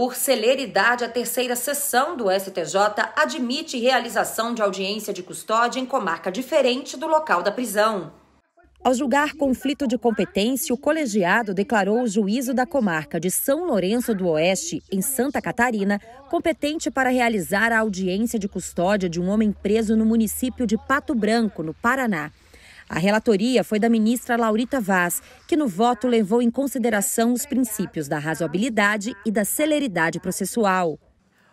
Por celeridade, a terceira sessão do STJ admite realização de audiência de custódia em comarca diferente do local da prisão. Ao julgar conflito de competência, o colegiado declarou o juízo da comarca de São Lourenço do Oeste, em Santa Catarina, competente para realizar a audiência de custódia de um homem preso no município de Pato Branco, no Paraná. A relatoria foi da ministra Laurita Vaz, que no voto levou em consideração os princípios da razoabilidade e da celeridade processual.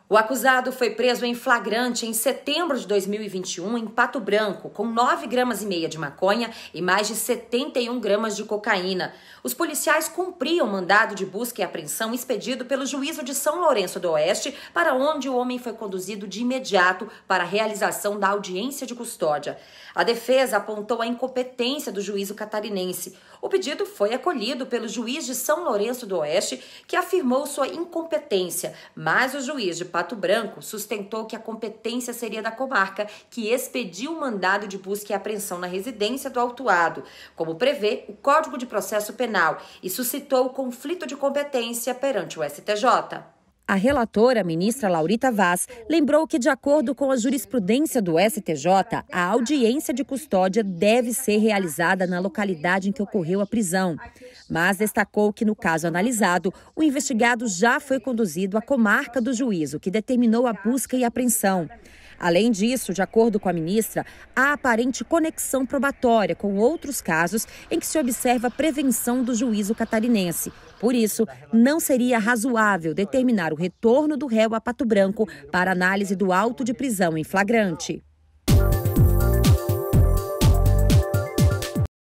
O acusado foi preso em flagrante em setembro de 2021 em Pato Branco, com 9 gramas e meia de maconha e mais de 71 gramas de cocaína. Os policiais cumpriam o mandado de busca e apreensão expedido pelo juízo de São Lourenço do Oeste, para onde o homem foi conduzido de imediato para a realização da audiência de custódia. A defesa apontou a incompetência do juízo catarinense. O pedido foi acolhido pelo juiz de São Lourenço do Oeste, que afirmou sua incompetência, mas o juiz de Pato Branco, sustentou que a competência seria da comarca, que expediu o mandado de busca e apreensão na residência do autuado, como prevê o Código de Processo Penal, e suscitou conflito de competência perante o STJ. A relatora, a ministra Laurita Vaz, lembrou que, de acordo com a jurisprudência do STJ, a audiência de custódia deve ser realizada na localidade em que ocorreu a prisão. Mas destacou que, no caso analisado, o investigado já foi conduzido à comarca do juízo, que determinou a busca e apreensão. Além disso, de acordo com a ministra, há aparente conexão probatória com outros casos em que se observa prevenção do juízo catarinense. Por isso, não seria razoável determinar o retorno do réu a Pato Branco para análise do auto de prisão em flagrante.